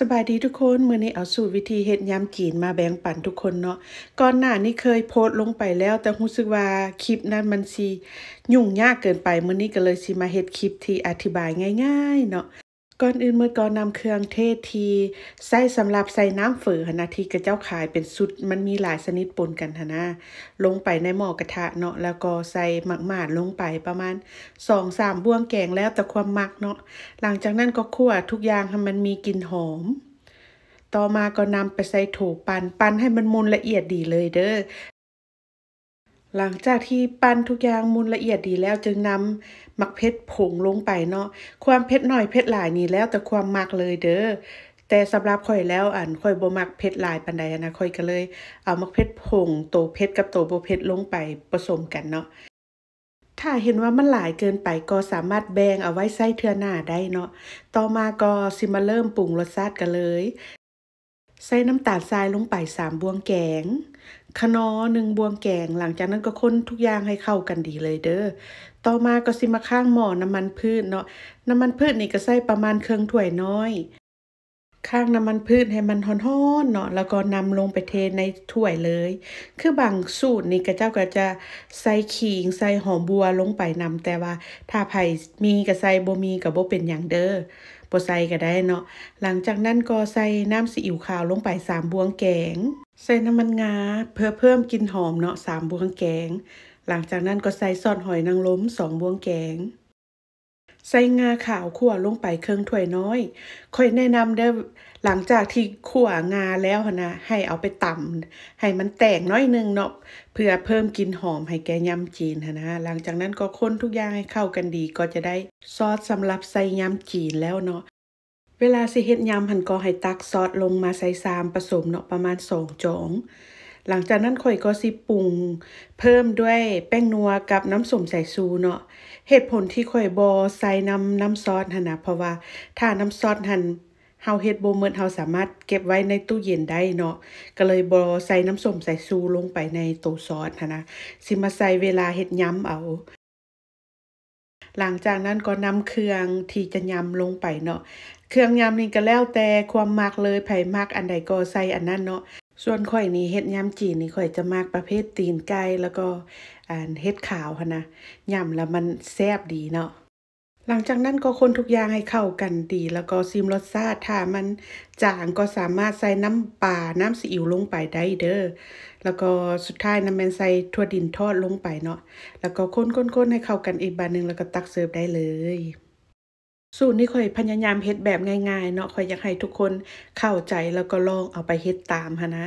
สบายดีทุกคนเมื่อนี้เอาสูตรวิธีเฮ็ดยำจีนมาแบ่งปันทุกคนเนาะก่อนหน้านี้เคยโพสต์ลงไปแล้วแต่รู้สึกว่าคลิปนั้นมันซียุ่งยากเกินไปเมื่อนี้ก็เลยซิมาเฮ็ดคลิปที่อธิบายง่ายๆเนาะก่อนอื่นเมื่อก่อนนำเครื่องเทศที ใส่สำหรับใส่น้ำเฝอหนาทีกระเจ้าขายเป็นสุด มันมีหลายชนิดปนกันทนะ ลงไปในหม้อกระทะเนาะแล้วก็ใส่หมักหมาดลงไปประมาณสองสามบ้วงแกงแล้วแต่ความมักเนาะหลังจากนั้นก็คั่วทุกอย่างให้มันมีกลิ่นหอม ต่อมาก็นำไปใส่โถปั่นปั่นให้มันมุนละเอียดดีเลยเด้อหลังจากที่ปั้นทุกอย่างมูลละเอียดดีแล้วจึงนำมักเพชรผงลงไปเนาะความเพชรหน่อยเพชรหลายนี่แล้วแต่ความมักเลยเด้อแต่สำหรับข่อยแล้วอันข่อยบ่มักเพชรลายปันใดนะข่อยก็เลย เอามักเพชรผงโตเพชรกับโตโบเพชรลงไปผสมกันเนาะถ้าเห็นว่ามันหลายเกินไปก็สามารถแบ่งเอาไว้ใส่เทือหน้าได้เนาะต่อมาก็ซิมาเริ่มปรุงรสชาติกันเลยใส่น้ำตาลทรายลงไปสามบวงแกงขนอหนึ่งบวงแกงหลังจากนั้นก็ค้นทุกอย่างให้เข้ากันดีเลยเด้อต่อมาก็สิมาข้างหม้อน้ำมันพืชเนาะน้ำมันพืชนี่ก็ใส่ประมาณเครื่องถ้วยน้อย ข้างน้ำมันพืช ให้มันฮ้อนๆเนาะแล้วก็นำลงไปเทในถ้วยเลย คือบางสูตรนี่กระเจ้าก็จะใส่ขิงใส่หอมบัวลงไปนำแต่ว่าถ้าไผ่มีก็ใส่บ่มีก็บ่เป็นอย่างเด้อบ่ใส่ก็ได้เนาะ หลังจากนั้นก็ใส่น้ำซีอิ๊วขาวลงไปสามบวงแกง ใส่น้ำมันงา เพื่อเพิ่มกลิ่นหอมเนาะสามบวงแกง หลังจากนั้นก็ใส่ซอสหอยนางรมสองบวงแกงใส่งาขาวขั่วลงไปเครื่องถ้วยน้อย ค่อยแนะนำเด้อ หลังจากที่ขั่วงาแล้วนะ ให้เอาไปตำให้มันแตกน้อยนึงเนาะเพื่อเพิ่มกลิ่นหอมให้แกยำจีนนะ หลังจากนั้นก็คนทุกอย่างให้เข้ากันดี ก็จะได้ซอสสำหรับใส่ยำจีนแล้วเนาะ เวลาสิเฮ็ดยำหันก็ให้ตักซอสลงมาใส่ซามผสมเนาะประมาณสองจองหลังจากนั้นข่อยก็สิปรุง เพิ่มด้วยแป้งนัวกับน้ำส้มสายชูเนาะเหตุผลที่ข่อยบอใส่น้ำน้ำซอสหันนะเพราะว่าถ้าน้ำซอสหันเฮาเฮ็ดบ่เมิดเฮาสามารถเก็บไว้ในตู้เย็นได้เนาะก็เลยบ่ใส่น้ำส้มสายชูลงไปในตัวซอสหันนะสิมาใส่เวลาเฮ็ดยำเอา หลังจากนั้นก็นำเครื่องที่จะยำลงไปเนาะเครื่องยำนี่ก็แล้วแต่ความมักเลยไผ่มักอันใดก็ใส่อันนั้นเนาะส่วนข่อยนี่เฮ็ดยำจีนนี่ข่อยจะมากประเภทตีนไก่แล้วก็อ่าเฮ็ดขาวค่ะนะยำแล้วมันแซ่บดีเนาะหลังจากนั้นก็คนทุกอย่างให้เข้ากันดี แล้วก็ซิมรสชาติถ้ามันจางก็สามารถใส่น้ำปลา น้ำซีอิ๊วลงไปได้เด้อแล้วก็สุดท้ายน้ำแมนใส่ถั่วดินทอดลงไปเนาะแล้วก็คนๆๆให้เข้ากันอีกบานหนึ่งแล้วก็ตักเสิร์ฟได้เลยสูตรนี้ข่อยพยายามเฮ็ดแบบง่ายๆเนาะข่อยอยากให้ทุกคนเข้าใจแล้วก็ลองเอาไปเฮ็ดตามหะนะ